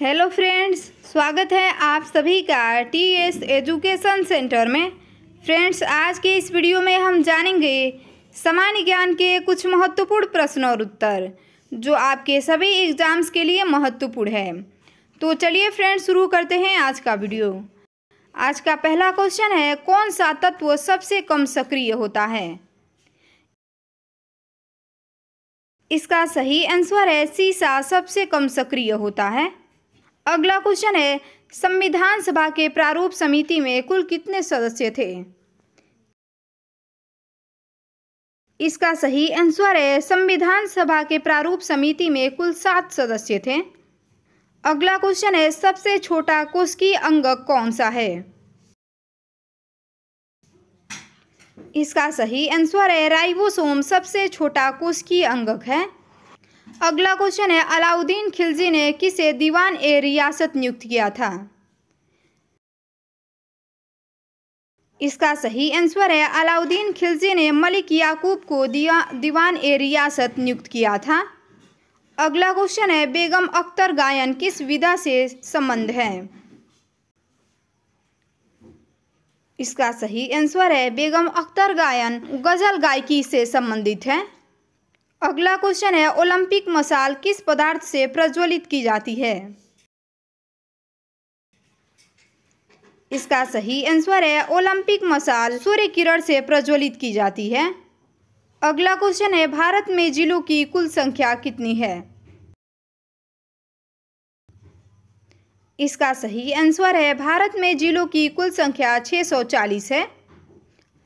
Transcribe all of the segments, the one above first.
hello friends स्वागत है आप सभी का टी एस एजुकेशन सेंटर में फ्रेंड्स आज के इस वीडियो में हम जानेंगे सामान्य ज्ञान के कुछ महत्वपूर्ण प्रश्न और उत्तर जो आपके सभी एग्जाम्स के लिए महत्वपूर्ण है तो चलिए फ्रेंड्स शुरू करते हैं आज का वीडियो आज का पहला क्वेश्चन है कौन सा तत्व सबसे कम सक्रिय होता है इसका सही आंसर है सीसा सबसे कम सक्रिय होता है अगला क्वेश्चन है संविधान सभा के प्रारूप समिति में कुल कितने सदस्य थे इसका सही आंसर है संविधान सभा के प्रारूप समिति में कुल सात सदस्य थे अगला क्वेश्चन है सबसे छोटा की अंगक कौन सा है इसका सही आंसर है राइबोसोम सबसे छोटा की अंगक है अगला क्वेश्चन है अलाउद्दीन खिलजी ने किसे दीवान ए रियासत नियुक्त किया था इसका सही आंसर है अलाउद्दीन खिलजी ने मलिक याकूब को दिया दीवान ए रियासत नियुक्त किया था अगला क्वेश्चन है बेगम अख्तर गायन किस विधा से संबंध है इसका सही आंसर है बेगम अख्तर गायन गज़ल गायकी से संबंधित है अगला क्वेश्चन है ओलंपिक मसाल किस पदार्थ से प्रज्वलित की जाती है इसका सही आंसर है ओलंपिक मसाल सूर्य किरण से प्रज्वलित की जाती है अगला क्वेश्चन है भारत में जिलों की कुल संख्या कितनी है इसका सही आंसर है भारत में जिलों की कुल संख्या 640 है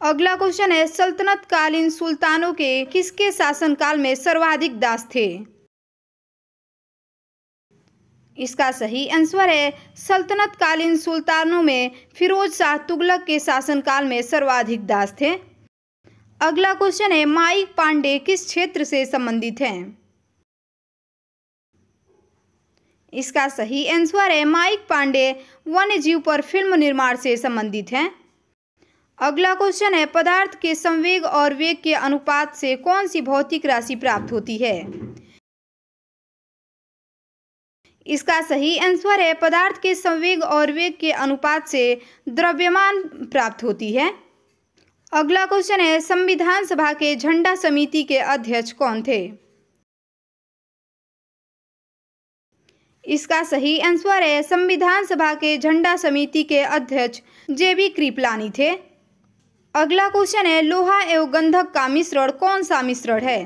अगला क्वेश्चन है सल्तनत कालीन सुल्तानों के किसके शासनकाल में सर्वाधिक दास थे इसका सही आंसर है सल्तनत कालीन सुल्तानों में फिरोज शाह तुगलक के शासनकाल में सर्वाधिक दास थे अगला क्वेश्चन है माइक पांडे किस क्षेत्र से संबंधित हैं इसका सही आंसर है माइक पांडे वन्य जीव पर फिल्म निर्माण से संबंधित हैं अगला क्वेश्चन है पदार्थ के संवेग और वेग के अनुपात से कौन सी भौतिक राशि प्राप्त होती है इसका सही आंसर है पदार्थ के संवेग और वेग के अनुपात से द्रव्यमान प्राप्त होती है अगला क्वेश्चन है संविधान सभा के झंडा समिति के अध्यक्ष कौन थे इसका सही आंसर है संविधान सभा के झंडा समिति के अध्यक्ष जेबी कृपलानी थे अगला क्वेश्चन है लोहा एवं गंधक का मिश्रण कौन सा मिश्रण है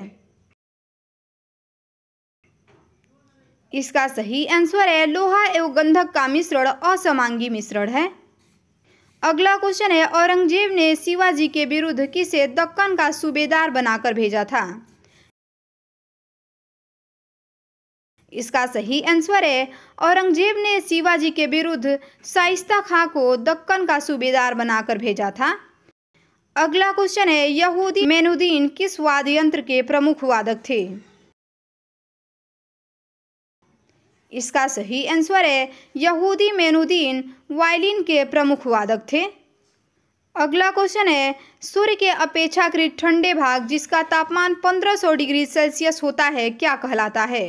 इसका सही आंसर है लोहा एवं गंधक का मिश्रण असमांगी मिश्रण है अगला क्वेश्चन है औरंगजेब ने शिवाजी के विरुद्ध किसे दक्कन का सूबेदार बनाकर भेजा था इसका सही आंसर है औरंगजेब ने शिवाजी के विरुद्ध शाइस्ता खां को दक्कन का सूबेदार बनाकर भेजा था अगला क्वेश्चन है यहूदी मेनुद्दीन किस वाद्य यंत्र के प्रमुख वादक थे इसका सही आंसर है यहूदी मेनुद्दीन वायलिन के प्रमुख वादक थे अगला क्वेश्चन है सूर्य के अपेक्षाकृत ठंडे भाग जिसका तापमान 1500 डिग्री सेल्सियस होता है क्या कहलाता है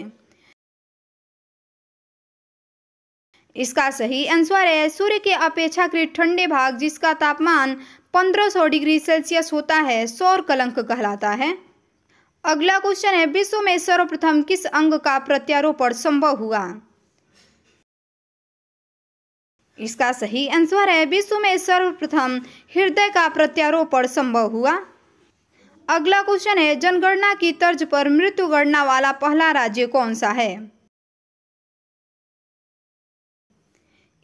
इसका सही आंसर है सूर्य के अपेक्षाकृत ठंडे भाग जिसका तापमान 1500 डिग्री सेल्सियस होता है सौर कलंक कहलाता है अगला क्वेश्चन है विश्व में सर्वप्रथम किस अंग का प्रत्यारोपण संभव हुआ इसका सही आंसर है विश्व में सर्वप्रथम हृदय का प्रत्यारोपण संभव हुआ अगला क्वेश्चन है जनगणना की तर्ज पर मृत्यु गणना वाला पहला राज्य कौन सा है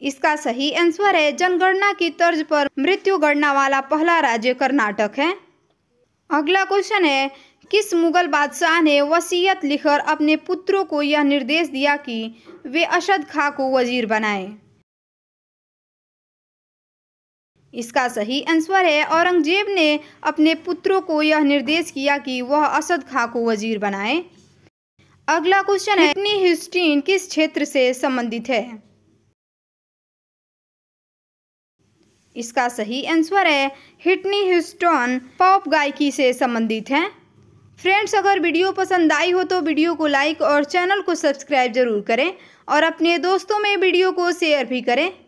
इसका सही आंसर है जनगणना की तर्ज पर मृत्यु गणना वाला पहला राज्य कर्नाटक है अगला क्वेश्चन है किस मुगल बादशाह ने वसीयत लिखकर अपने पुत्रों को यह निर्देश दिया कि वे अशद खां को वजीर बनाए इसका सही आंसर है औरंगजेब ने अपने पुत्रों को यह निर्देश किया कि वह असद खां को वजीर बनाए अगला क्वेश्चन है किस क्षेत्र से संबंधित है इसका सही आंसर है हिटनी ह्यूस्टन पॉप गायकी से संबंधित हैं फ्रेंड्स अगर वीडियो पसंद आई हो तो वीडियो को लाइक और चैनल को सब्सक्राइब जरूर करें और अपने दोस्तों में वीडियो को शेयर भी करें